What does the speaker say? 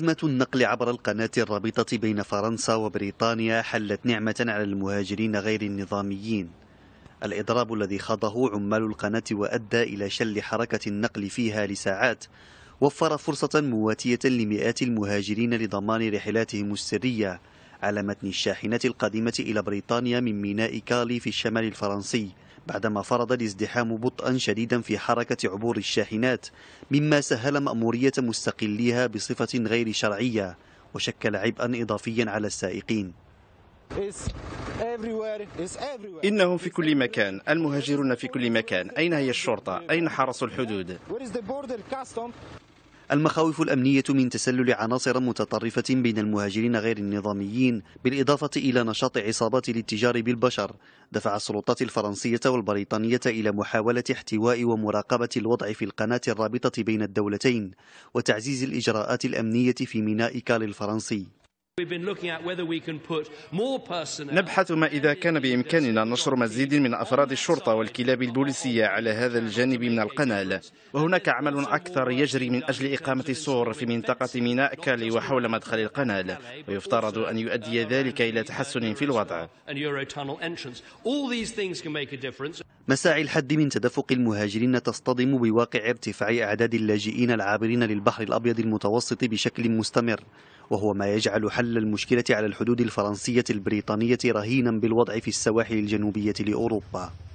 أزمة النقل عبر القناة الرابطة بين فرنسا وبريطانيا حلت نعمة على المهاجرين غير النظاميين الإضراب الذي خاضه عمال القناة وأدى إلى شل حركة النقل فيها لساعات وفر فرصة مواتية لمئات المهاجرين لضمان رحلاتهم السرية على متن الشاحنة القادمة إلى بريطانيا من ميناء كالي في الشمال الفرنسي بعدما فرض الازدحام بطئا شديدا في حركة عبور الشاحنات مما سهل مأمورية مستقليها بصفة غير شرعية وشكل عبئا إضافيا على السائقين إنهم في كل مكان المهاجرون في كل مكان أين هي الشرطة؟ أين حرس الحدود؟ المخاوف الأمنية من تسلل عناصر متطرفة بين المهاجرين غير النظاميين بالإضافة إلى نشاط عصابات الاتجار بالبشر دفع السلطات الفرنسية والبريطانية إلى محاولة احتواء ومراقبة الوضع في القناة الرابطة بين الدولتين وتعزيز الإجراءات الأمنية في ميناء كال الفرنسي نبحث ما إذا كان بإمكاننا نشر مزيد من أفراد الشرطة والكلاب البوليسية على هذا الجانب من القناة وهناك عمل أكثر يجري من أجل إقامة الصور في منطقة ميناء كالي وحول مدخل القناة ويفترض أن يؤدي ذلك إلى تحسن في الوضع مساعي الحد من تدفق المهاجرين تصطدم بواقع ارتفاع أعداد اللاجئين العابرين للبحر الأبيض المتوسط بشكل مستمر وهو ما يجعل حل المشكلة على الحدود الفرنسية البريطانية رهينا بالوضع في السواحل الجنوبية لأوروبا